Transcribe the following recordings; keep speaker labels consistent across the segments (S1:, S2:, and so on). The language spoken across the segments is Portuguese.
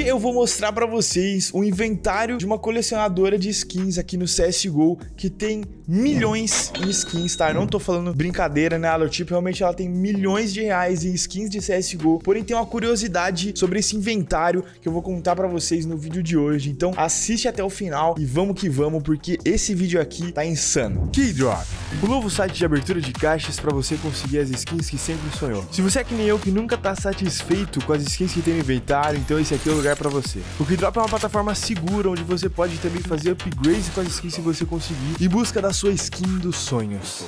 S1: Hoje eu vou mostrar para vocês o inventário de uma colecionadora de skins aqui no CSGO que tem milhões em skins, tá? Eu não tô falando brincadeira, né? A tipo, realmente ela tem milhões de reais em skins de CSGO, porém tem uma curiosidade sobre esse inventário que eu vou contar para vocês no vídeo de hoje. Então assiste até o final e vamos que vamos, porque esse vídeo aqui tá insano. Keydrop, o novo site de abertura de caixas para você conseguir as skins que sempre sonhou. Se você é que nem eu que nunca tá satisfeito com as skins que tem no inventário, então esse aqui é o lugar lugar é para você. O Keydrop é uma plataforma segura onde você pode também fazer upgrades com as skins se você conseguir, e busca da sua skin dos sonhos.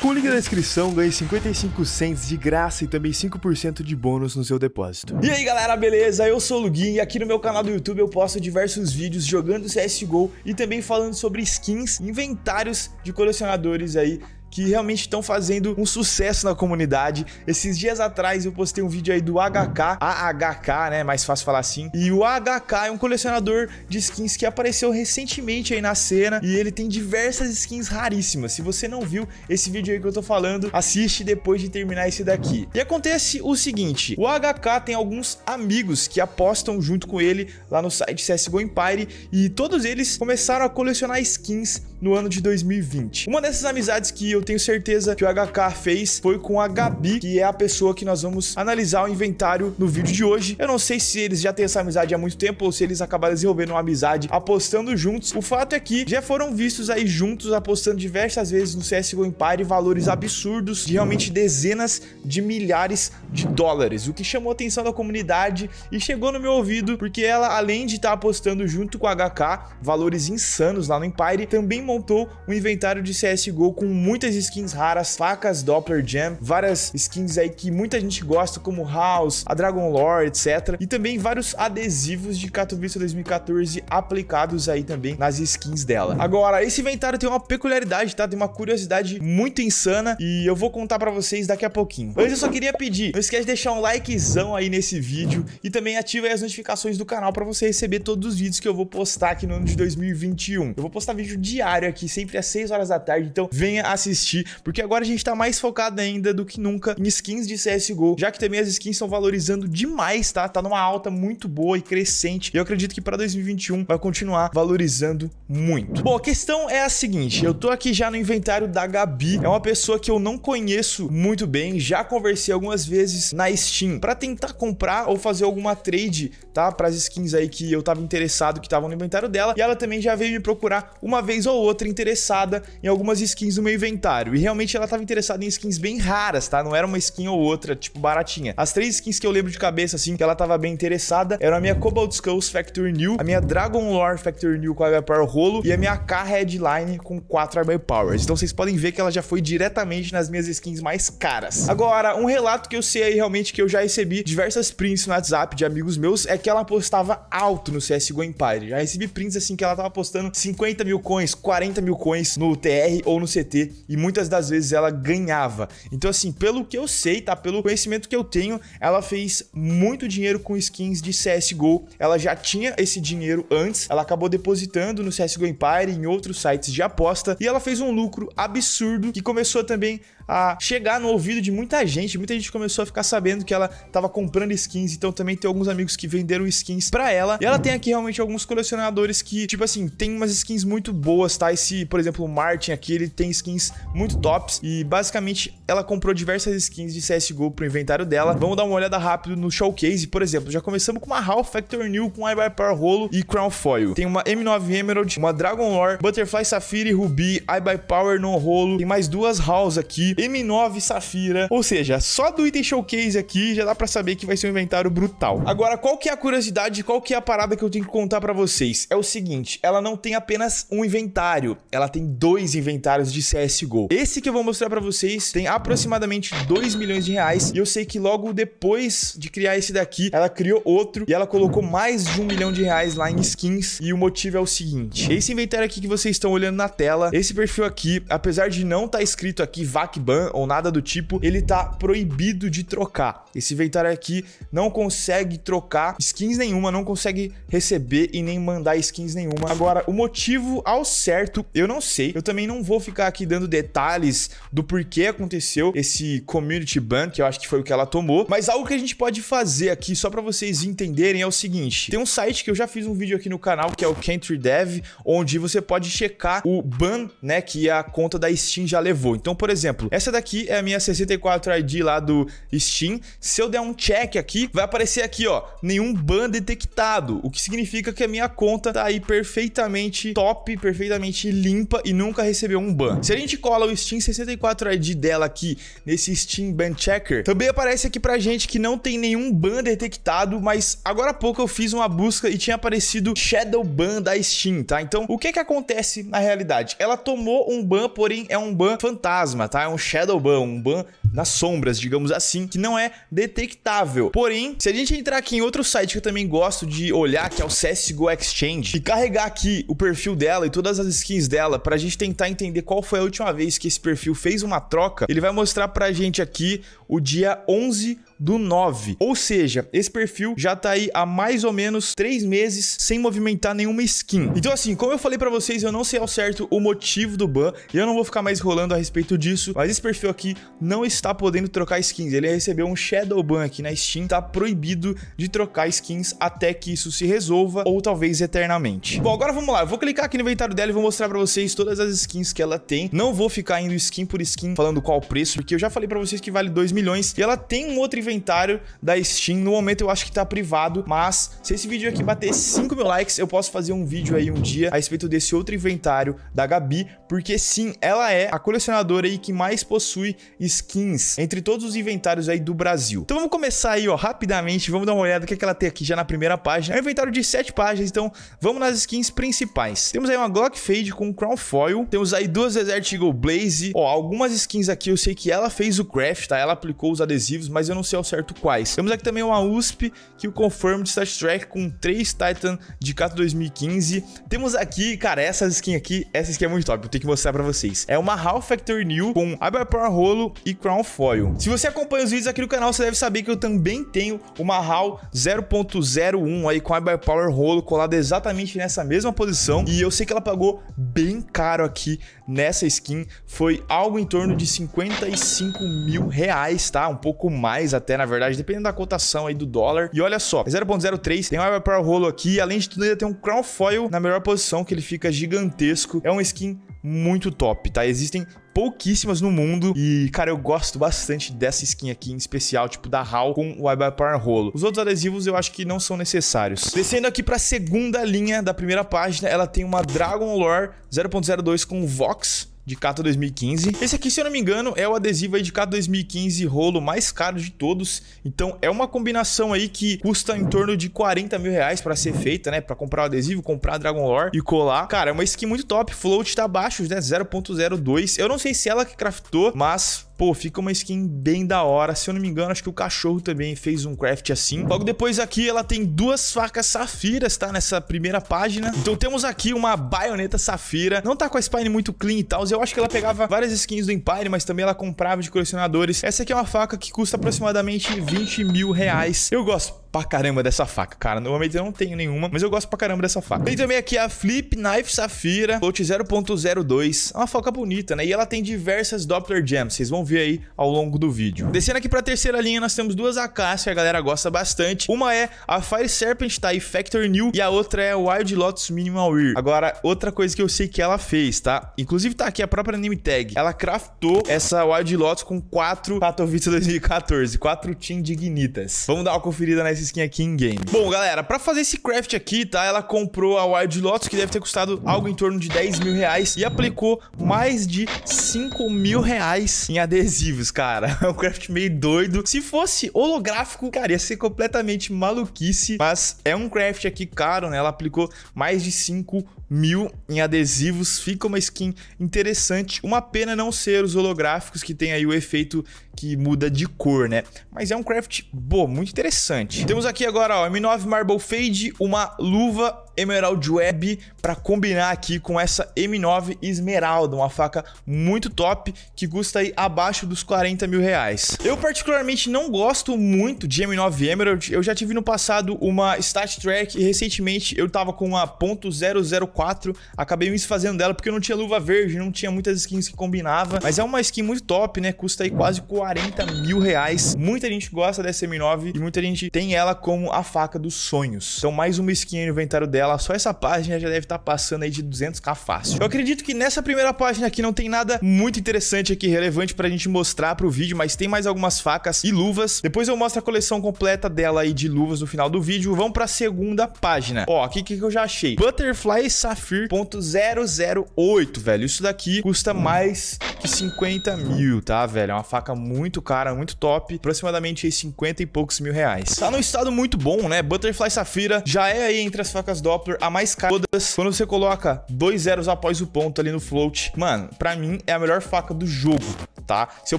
S1: Com o link na descrição, ganhe 55 cents de graça e também 5% de bônus no seu depósito. E aí galera, beleza? Eu sou o Lugin e aqui no meu canal do YouTube eu posto diversos vídeos jogando CSGO e também falando sobre skins, inventários de colecionadores aí que realmente estão fazendo um sucesso na comunidade. Esses dias atrás eu postei um vídeo aí do HK, AHK, né? Mais fácil falar assim. E o HK é um colecionador de skins que apareceu recentemente aí na cena e ele tem diversas skins raríssimas. Se você não viu esse vídeo aí que eu tô falando, assiste depois de terminar esse daqui. E acontece o seguinte: o HK tem alguns amigos que apostam junto com ele lá no site CSGO Empire e todos eles começaram a colecionar skins no ano de 2020. Uma dessas amizades que eu tenho certeza que o HK fez foi com a Gabi, que é a pessoa que nós vamos analisar o inventário no vídeo de hoje. Eu não sei se eles já têm essa amizade há muito tempo ou se eles acabaram desenvolvendo uma amizade apostando juntos. O fato é que já foram vistos aí juntos apostando diversas vezes no CSGO Empire valores absurdos de realmente dezenas de milhares de dólares, o que chamou a atenção da comunidade e chegou no meu ouvido porque ela, além de estar apostando junto com o HK valores insanos lá no Empire, também montou um inventário de CSGO com muitas skins raras, facas Doppler Jam, várias skins aí que muita gente gosta, como House, a Dragon Lore, etc. E também vários adesivos de Katowice 2014 aplicados aí também nas skins dela. Agora, esse inventário tem uma peculiaridade, tá? Tem uma curiosidade muito insana e eu vou contar pra vocês daqui a pouquinho. Mas eu só queria pedir, não esquece de deixar um likezão aí nesse vídeo e também ativa as notificações do canal pra você receber todos os vídeos que eu vou postar aqui no ano de 2021. Eu vou postar vídeo diário aqui, sempre às 6 horas da tarde. Então venha assistir, porque agora a gente tá mais focado ainda do que nunca em skins de CSGO, já que também as skins estão valorizando demais, tá? Tá numa alta muito boa e crescente. E eu acredito que para 2021 vai continuar valorizando muito. Bom, a questão é a seguinte: eu tô aqui já no inventário da Gabi. É uma pessoa que eu não conheço muito bem, já conversei algumas vezes na Steam para tentar comprar ou fazer alguma trade, tá? Para as skins aí que eu tava interessado que estavam no inventário dela. E ela também já veio me procurar uma vez ou outra outra interessada em algumas skins do meu inventário. E realmente ela estava interessada em skins bem raras, tá? Não era uma skin ou outra, tipo, baratinha. As três skins que eu lembro de cabeça, assim, que ela estava bem interessada, eram a minha Cobalt Skulls Factory New, a minha Dragon Lore Factory New com a Power Rolo e a minha K Headline com 4 HP Powers. Então vocês podem ver que ela já foi diretamente nas minhas skins mais caras. Agora, um relato que eu sei aí realmente que eu já recebi diversas prints no WhatsApp de amigos meus é que ela postava alto no CSGO Empire. Já recebi prints assim que ela tava postando 50 mil coins, 40 40 mil coins no TR ou no CT e muitas das vezes ela ganhava. Então, assim, pelo que eu sei, tá? Pelo conhecimento que eu tenho, ela fez muito dinheiro com skins de CSGO. Ela já tinha esse dinheiro antes, ela acabou depositando no CSGO Empire e em outros sites de aposta e ela fez um lucro absurdo que começou também a chegar no ouvido de muita gente. Muita gente começou a ficar sabendo que ela tava comprando skins, então também tem alguns amigos que venderam skins para ela. E ela tem aqui realmente alguns colecionadores que, tipo assim, tem umas skins muito boas, tá? se por exemplo, o Martin aqui, ele tem skins muito tops e basicamente ela comprou diversas skins de CSGO pro inventário dela. Vamos dar uma olhada rápido no showcase, por exemplo, já começamos com uma Half Factor New com by Power Rolo e Crown Foil. Tem uma M9 Emerald, uma Dragon Lore, Butterfly Safira e Ruby, by Power no rolo, tem mais duas Halls aqui, M9 Safira, ou seja, só do item showcase aqui já dá pra saber que vai ser um inventário brutal. Agora, qual que é a curiosidade, qual que é a parada que eu tenho que contar pra vocês? É o seguinte, ela não tem apenas um inventário inventário, ela tem dois inventários de CSGO. Esse que eu vou mostrar para vocês tem aproximadamente 2 milhões de reais. E eu sei que logo depois de criar esse daqui, ela criou outro e ela colocou mais de um milhão de reais lá em skins. E o motivo é o seguinte: esse inventário aqui que vocês estão olhando na tela, esse perfil aqui, apesar de não estar tá escrito aqui VACBAN ou nada do tipo, ele tá proibido de trocar. Esse inventário aqui não consegue trocar skins nenhuma, não consegue receber e nem mandar skins nenhuma. Agora, o motivo ao certo certo, eu não sei. Eu também não vou ficar aqui dando detalhes do porquê aconteceu esse community ban, que eu acho que foi o que ela tomou. Mas algo que a gente pode fazer aqui, só para vocês entenderem, é o seguinte: tem um site que eu já fiz um vídeo aqui no canal, que é o Country Dev, onde você pode checar o ban, né, que a conta da Steam já levou. Então, por exemplo, essa daqui é a minha 64 ID lá do Steam. Se eu der um check aqui, vai aparecer aqui, ó, nenhum ban detectado, o que significa que a minha conta tá aí perfeitamente top, perfeitamente completamente limpa e nunca recebeu um ban. Se a gente cola o Steam 64ID dela aqui nesse Steam Ban Checker, também aparece aqui pra gente que não tem nenhum ban detectado, mas agora há pouco eu fiz uma busca e tinha aparecido Shadow Ban da Steam, tá? Então, o que que acontece na realidade? Ela tomou um ban, porém é um ban fantasma, tá? É um Shadow Ban, um ban nas sombras, digamos assim, que não é detectável. Porém, se a gente entrar aqui em outro site que eu também gosto de olhar, que é o CSGO Exchange, e carregar aqui o perfil dela e todas as skins dela pra gente tentar entender qual foi a última vez que esse perfil fez uma troca, ele vai mostrar pra gente aqui o dia 11 do 9. Ou seja, esse perfil já tá aí há mais ou menos 3 meses sem movimentar nenhuma skin. Então assim, como eu falei pra vocês, eu não sei ao certo o motivo do ban e eu não vou ficar mais rolando a respeito disso, mas esse perfil aqui não está podendo trocar skins. Ele recebeu um shadow ban aqui na Steam, tá proibido de trocar skins até que isso se resolva ou talvez eternamente. Bom, agora vamos lá, eu vou clicar aqui no inventário dela e vou mostrar pra vocês todas as skins que ela tem. Não vou ficar indo skin por skin falando qual o preço, porque eu já falei pra vocês que vale 2 milhões e ela tem um outro inventário inventário da Steam. No momento eu acho que tá privado, mas se esse vídeo aqui bater 5 mil likes, eu posso fazer um vídeo aí um dia a respeito desse outro inventário da Gabi, porque sim, ela é a colecionadora aí que mais possui skins entre todos os inventários aí do Brasil. Então vamos começar aí, ó, rapidamente, vamos dar uma olhada o que, é que ela tem aqui já na primeira página. É um inventário de 7 páginas, então vamos nas skins principais. Temos aí uma Glock Fade com Crown Foil, temos aí duas Desert Eagle Blaze, ó, algumas skins aqui eu sei que ela fez o craft, tá? Ela aplicou os adesivos, mas eu não sei ao certo quais. Temos aqui também uma USP que o Confirmed Stat Track com 3 Titan de Kato 2015. Temos aqui, cara, essa skin aqui, essa skin é muito top, eu tenho que mostrar pra vocês. É uma Half Factor New com Power Rolo e Crown Foil. Se você acompanha os vídeos aqui no canal, você deve saber que eu também tenho uma HAL 0.01 aí com Power Rolo colada exatamente nessa mesma posição. E eu sei que ela pagou bem caro aqui nessa skin. Foi algo em torno de 55 mil reais, tá? Um pouco mais até até, na verdade, dependendo da cotação aí do dólar. E olha só, 0.03, tem um Iron Power Rolo aqui, além de tudo ainda tem um Crown Foil na melhor posição, que ele fica gigantesco. É um skin muito top, tá? Existem pouquíssimas no mundo. E, cara, eu gosto bastante dessa skin aqui, em especial, tipo da HAL com o Power Rolo. Os outros adesivos eu acho que não são necessários. Descendo aqui pra segunda linha da primeira página, ela tem uma Dragon Lore 0.02 com Vox de Kato 2015. Esse aqui, se eu não me engano, é o adesivo aí de Kato 2015 rolo mais caro de todos. Então é uma combinação aí que custa em torno de 40 mil reais pra ser feita, né? Pra comprar o adesivo, comprar a Dragon Lore e colar. Cara, é uma skin muito top. Float tá baixo, né? 0.02. Eu não sei se é ela que craftou, mas Pô, fica uma skin bem da hora. Se eu não me engano, acho que o cachorro também fez um craft assim. Logo depois aqui, ela tem duas facas safiras, tá? Nessa primeira página. Então temos aqui uma baioneta safira. Não tá com a spine muito clean e tal. Eu acho que ela pegava várias skins do Empire, mas também ela comprava de colecionadores. Essa aqui é uma faca que custa aproximadamente 20 mil reais. Eu gosto pra caramba dessa faca, cara. Normalmente eu não tenho nenhuma, mas eu gosto pra caramba dessa faca. Tem também aqui a Flip Knife Safira Bolt 0.02. É uma faca bonita, né? E ela tem diversas Doppler Gems. Vocês vão ver aí ao longo do vídeo. Descendo aqui pra terceira linha, nós temos duas AKs que a galera gosta bastante. Uma é a Fire Serpent Tie tá? Factor New e a outra é Wild Lotus Minimal Wear. Agora, outra coisa que eu sei que ela fez, tá? Inclusive tá aqui a própria name tag. Ela craftou essa Wild Lotus com quatro Patovista 2014, quatro Team Dignitas. Vamos dar uma conferida nessa essa skin aqui em game. Bom, galera, pra fazer esse craft aqui, tá? Ela comprou a Wild Lotus, que deve ter custado algo em torno de 10 mil reais, e aplicou mais de 5 mil reais em adesivos, cara. É um craft meio doido. Se fosse holográfico, cara, ia ser completamente maluquice, mas é um craft aqui caro, né? Ela aplicou mais de 5 mil em adesivos. Fica uma skin interessante. Uma pena não ser os holográficos que tem aí o efeito que muda de cor, né? Mas é um craft, bom, muito interessante. Temos aqui agora, ó, M9 Marble Fade, uma luva Emerald Web para combinar aqui com essa M9 Esmeralda, uma faca muito top que custa aí abaixo dos 40 mil reais. Eu particularmente não gosto muito de M9 Emerald, eu já tive no passado uma Stat Track e recentemente eu tava com uma .004, acabei me desfazendo dela porque eu não tinha luva verde, não tinha muitas skins que combinava, mas é uma skin muito top, né, custa aí quase 40 mil reais, muita gente gosta dessa M9 e muita gente tem ela como a faca dos sonhos. Então mais uma skin no inventário dela só essa página já deve estar tá passando aí de 200k fácil. Eu acredito que nessa primeira página aqui não tem nada muito interessante aqui, relevante pra gente mostrar pro vídeo, mas tem mais algumas facas e luvas. Depois eu mostro a coleção completa dela aí de luvas no final do vídeo. Vamos pra segunda página. Ó, aqui que eu já achei. Butterfly Sapphire .008, velho. Isso daqui custa mais que 50 mil, tá, velho? É uma faca muito cara, muito top. Aproximadamente aí 50 e poucos mil reais. Tá num estado muito bom, né? Butterfly Safira já é aí entre as facas do Doppler, a mais cara todas. Quando você coloca dois zeros após o ponto ali no float, mano, pra mim é a melhor faca do jogo. Tá? Se eu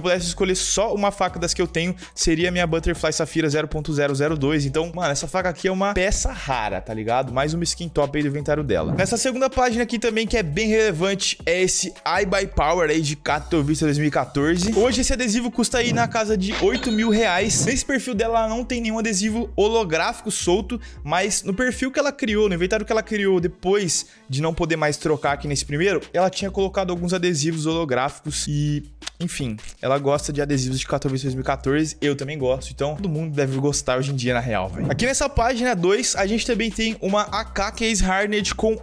S1: pudesse escolher só uma faca das que eu tenho, seria a minha Butterfly Safira 0.002. Então, mano, essa faca aqui é uma peça rara, tá ligado? Mais uma skin top aí do inventário dela. Nessa segunda página aqui também, que é bem relevante, é esse I Power aí de Cato 2014. Hoje esse adesivo custa aí na casa de 8 mil reais. Nesse perfil dela não tem nenhum adesivo holográfico solto, mas no perfil que ela criou no aproveitaram que ela criou depois de não poder mais trocar aqui nesse primeiro, ela tinha colocado alguns adesivos holográficos e, enfim, ela gosta de adesivos de 14 2014, eu também gosto, então todo mundo deve gostar hoje em dia, na real, velho. Aqui nessa página 2, a gente também tem uma AK Case é Hardened com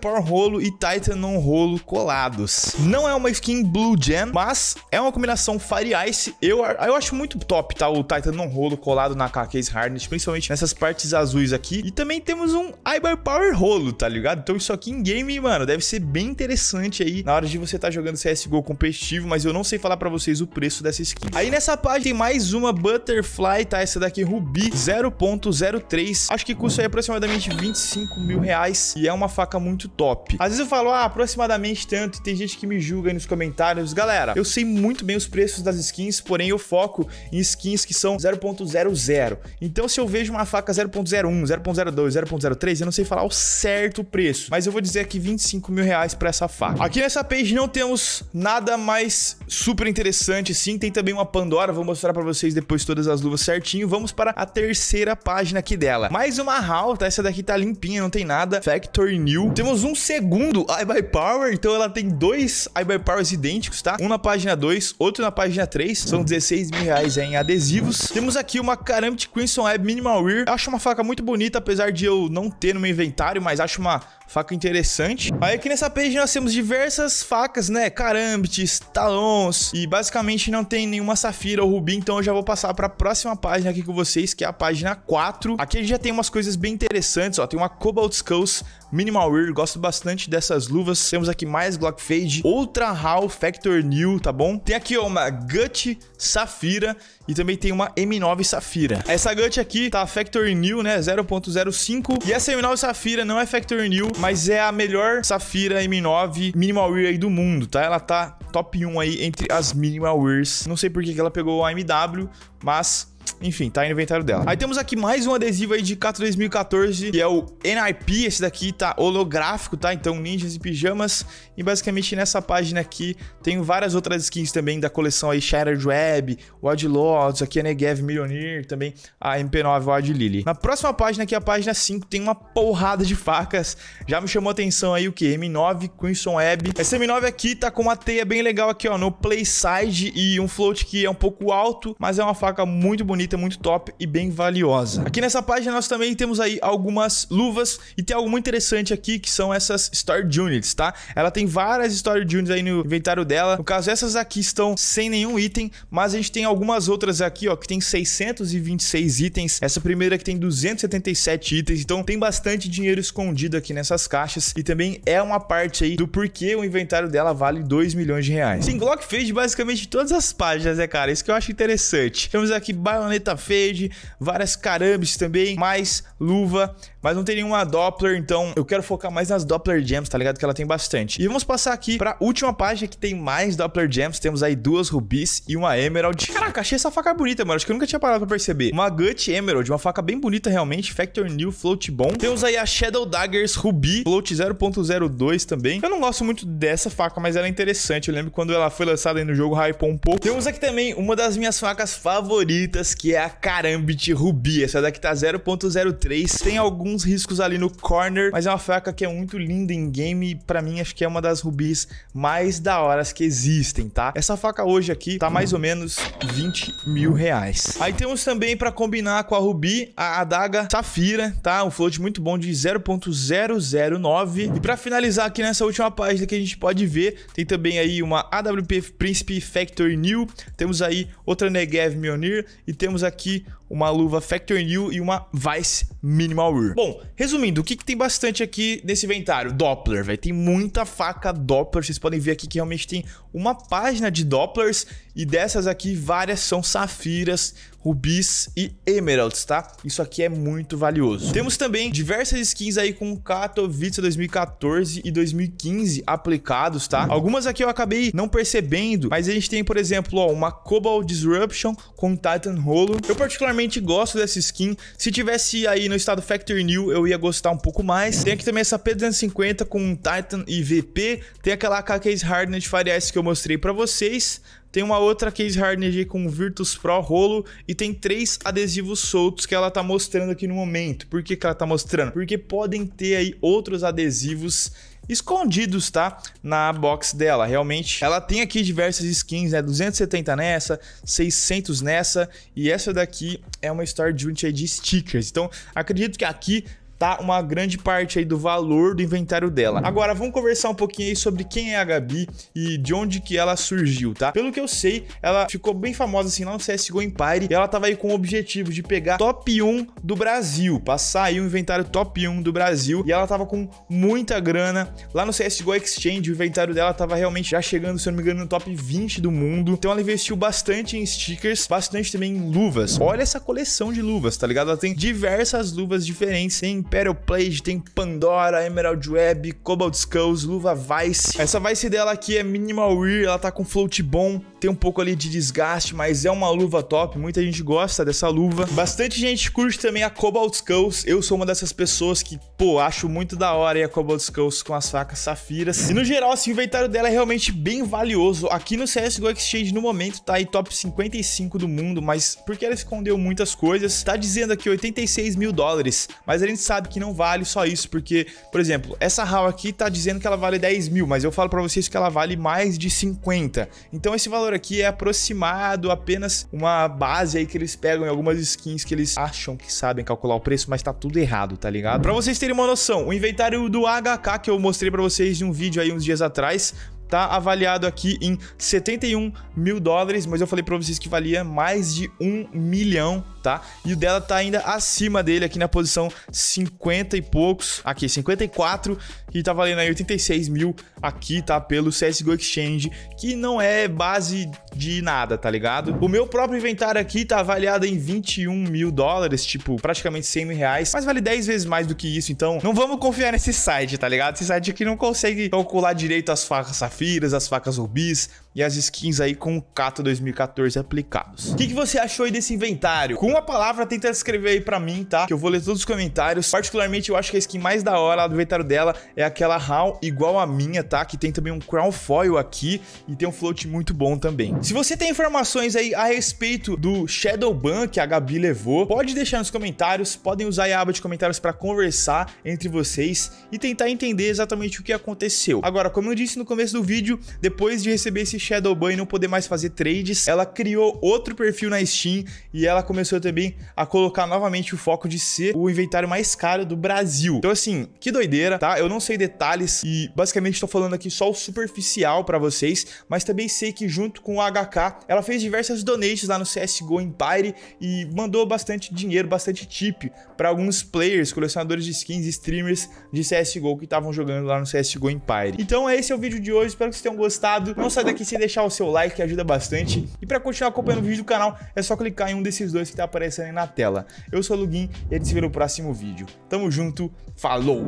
S1: Power rolo e Titan non rolo colados. Não é uma skin Blue Gen, mas é uma combinação Fire Ice, eu, eu acho muito top, tá, o Titan non rolo colado na AK Case é Hardened, principalmente nessas partes azuis aqui, e também temos um Power power rolo, tá ligado? Então isso aqui em game, mano, deve ser bem interessante aí na hora de você tá jogando CSGO competitivo, mas eu não sei falar pra vocês o preço dessa skin. Aí nessa página tem mais uma Butterfly, tá? Essa daqui Ruby 0.03. Acho que custa aí é aproximadamente 25 mil reais e é uma faca muito top. Às vezes eu falo, ah, aproximadamente tanto, e tem gente que me julga aí nos comentários. Galera, eu sei muito bem os preços das skins, porém eu foco em skins que são 0.00. Então se eu vejo uma faca 0.01, 0.02, 0.03, eu não sei falar falar o certo preço, mas eu vou dizer aqui 25 mil reais pra essa faca. Aqui nessa page não temos nada mais super interessante, sim. Tem também uma Pandora, vou mostrar pra vocês depois todas as luvas certinho. Vamos para a terceira página aqui dela. Mais uma haul, tá? Essa daqui tá limpinha, não tem nada. Factory New. Temos um segundo iBuyPower, então ela tem dois iBuyPowers idênticos, tá? Um na página 2, outro na página 3. São 16 mil reais em adesivos. Temos aqui uma Karambit Crimson Web Minimal Wear. Eu acho uma faca muito bonita, apesar de eu não ter no meu inventário, mas acho uma Faca interessante. Aí aqui nessa page nós temos diversas facas, né? Carambites, talons e basicamente não tem nenhuma safira ou rubi, então eu já vou passar para a próxima página aqui com vocês, que é a página 4. Aqui a gente já tem umas coisas bem interessantes, ó. Tem uma Cobalt Skulls Minimal Wear, gosto bastante dessas luvas. Temos aqui mais Glock Fade, outra HAL Factor New, tá bom? Tem aqui, ó, uma Gut Safira e também tem uma M9 Safira. Essa Gut aqui tá Factor New, né? 0.05. E essa M9 Safira não é Factor New, mas é a melhor Safira M9 Minimal Wear aí do mundo, tá? Ela tá top 1 aí entre as Minimal Wears. Não sei por que ela pegou a MW, mas enfim, tá aí no inventário dela. Aí temos aqui mais um adesivo aí de Kato 2014, que é o NIP. Esse daqui tá holográfico, tá? Então, ninjas e pijamas. E basicamente nessa página aqui tem várias outras skins também da coleção aí Shattered Web, Wild Lords, aqui a é Negev Millionaire, também a MP9 Wild Lily. Na próxima página aqui, a página 5, tem uma porrada de facas. Já me chamou atenção aí o que? M9, Crimson Web. Essa M9 aqui tá com uma teia bem legal aqui, ó, no playside e um float que é um pouco alto, mas é uma faca muito bonita gratuita, é muito top e bem valiosa. Aqui nessa página nós também temos aí algumas luvas e tem algo muito interessante aqui que são essas Storage Units, tá? Ela tem várias Storage Units aí no inventário dela. No caso, essas aqui estão sem nenhum item, mas a gente tem algumas outras aqui, ó, que tem 626 itens. Essa primeira que tem 277 itens, então tem bastante dinheiro escondido aqui nessas caixas e também é uma parte aí do porquê o inventário dela vale 2 milhões de reais. Sim, Glock fez basicamente todas as páginas, é né, cara? Isso que eu acho interessante. Temos aqui Bionet caneta fade, várias carambes também, mais luva, mas não tem nenhuma Doppler, então eu quero focar mais nas Doppler Gems, tá ligado? Que ela tem bastante. E vamos passar aqui pra última página que tem mais Doppler Gems, temos aí duas rubis e uma Emerald. Caraca, achei essa faca bonita, mano, acho que eu nunca tinha parado pra perceber. Uma Gut Emerald, uma faca bem bonita realmente, Factor New Float Bom. Temos aí a Shadow Daggers Ruby, Float 0.02 também. Eu não gosto muito dessa faca, mas ela é interessante, eu lembro quando ela foi lançada aí no jogo, hypou um pouco. Temos aqui também uma das minhas facas favoritas, que que é a Karambit Rubi. Essa daqui tá 0.03, tem alguns riscos ali no corner, mas é uma faca que é muito linda em game e pra mim acho que é uma das rubis mais da horas que existem, tá? Essa faca hoje aqui tá mais ou menos 20 mil reais. Aí temos também pra combinar com a rubi a adaga Safira, tá? Um float muito bom de 0.009. E pra finalizar aqui nessa última página que a gente pode ver, tem também aí uma AWP Príncipe Factory New, temos aí outra Negev Mionir e temos temos aqui uma luva Factor New e uma Vice Minimal Wear. Bom, resumindo, o que, que tem bastante aqui nesse inventário? Doppler, velho. Tem muita faca Doppler. Vocês podem ver aqui que realmente tem uma página de Dopplers e dessas aqui várias são safiras rubis e emeralds, tá? Isso aqui é muito valioso. Temos também diversas skins aí com Katowice 2014 e 2015 aplicados, tá? Algumas aqui eu acabei não percebendo, mas a gente tem, por exemplo, ó, uma Cobalt Disruption com Titan Hollow. Eu particularmente gosto dessa skin. Se tivesse aí no estado Factory New, eu ia gostar um pouco mais. Tem aqui também essa P250 com Titan e VP. Tem aquela AK Case Hardened Fire S que eu mostrei pra vocês. Tem uma outra case hardened com Virtus Pro rolo e tem três adesivos soltos que ela tá mostrando aqui no momento. Por que, que ela tá mostrando? Porque podem ter aí outros adesivos escondidos, tá? Na box dela, realmente. Ela tem aqui diversas skins, né? 270 nessa, 600 nessa, e essa daqui é uma Star Junity de stickers. Então, acredito que aqui tá uma grande parte aí do valor do inventário dela. Agora vamos conversar um pouquinho aí sobre quem é a Gabi e de onde que ela surgiu, tá? Pelo que eu sei, ela ficou bem famosa assim lá no CSGO Empire e ela tava aí com o objetivo de pegar top 1 do Brasil, passar aí o um inventário top 1 do Brasil e ela tava com muita grana. Lá no CSGO Exchange, o inventário dela tava realmente já chegando, se eu não me engano, no top 20 do mundo. Então ela investiu bastante em stickers, bastante também em luvas. Olha essa coleção de luvas, tá ligado? Ela tem diversas luvas diferentes em Imperial Plage, tem Pandora, Emerald Web, Cobalt Skulls, Luva Vice. Essa Vice dela aqui é Minimal Wear, ela tá com float bom tem um pouco ali de desgaste, mas é uma luva top, muita gente gosta dessa luva. Bastante gente curte também a Cobalt Skulls, eu sou uma dessas pessoas que, pô, acho muito da hora a Cobalt Skulls com as facas safiras. E no geral, assim, o inventário dela é realmente bem valioso. Aqui no CSGO Exchange, no momento, tá aí top 55 do mundo, mas porque ela escondeu muitas coisas, tá dizendo aqui 86 mil dólares, mas a gente sabe que não vale só isso, porque, por exemplo, essa HAL aqui tá dizendo que ela vale 10 mil, mas eu falo pra vocês que ela vale mais de 50. Então esse valor Valor aqui é aproximado, apenas uma base aí que eles pegam em algumas skins que eles acham que sabem calcular o preço, mas tá tudo errado, tá ligado? Pra vocês terem uma noção, o inventário do HK que eu mostrei pra vocês em um vídeo aí uns dias atrás, tá avaliado aqui em 71 mil dólares, mas eu falei pra vocês que valia mais de um milhão tá? E o dela tá ainda acima dele aqui na posição 50 e poucos, aqui 54 e tá valendo aí 86 mil aqui, tá? Pelo CSGO Exchange, que não é base de nada, tá ligado? O meu próprio inventário aqui tá avaliado em 21 mil dólares, tipo, praticamente 100 mil reais, mas vale 10 vezes mais do que isso, então não vamos confiar nesse site, tá ligado? Esse site aqui não consegue calcular direito as facas safiras, as facas rubis, e as skins aí com o Kato 2014 aplicados. O que, que, você achou aí desse inventário? Com uma palavra, tenta escrever aí pra mim, tá? Que eu vou ler todos os comentários. Particularmente, eu acho que a skin mais da hora do inventário dela é aquela HAL igual a minha, tá? Que tem também um Crown Foil aqui e tem um float muito bom também. Se você tem informações aí a respeito do Shadow Shadowban que a Gabi levou, pode deixar nos comentários, podem usar a aba de comentários para conversar entre vocês e tentar entender exatamente o que aconteceu. Agora, como eu disse no começo do vídeo, depois de receber esse Shadowban e não poder mais fazer trades, ela criou outro perfil na Steam e ela começou também a colocar novamente o foco de ser o inventário mais caro do Brasil. Então assim, que doideira, tá? Eu não sei detalhes e basicamente tô falando aqui só o superficial para vocês, mas também sei que junto com o HK, ela fez diversas donations lá no CSGO Empire e mandou bastante dinheiro, bastante tip para alguns players, colecionadores de skins, streamers de CSGO que estavam jogando lá no CSGO Empire. Então é esse é o vídeo de hoje, espero que vocês tenham gostado. Não sai daqui sem deixar o seu like, que ajuda bastante. E para continuar acompanhando o vídeo do canal, é só clicar em um desses dois que tá aparecendo aí na tela. Eu sou o Lugin e a gente se vê no próximo vídeo. Tamo junto, falou!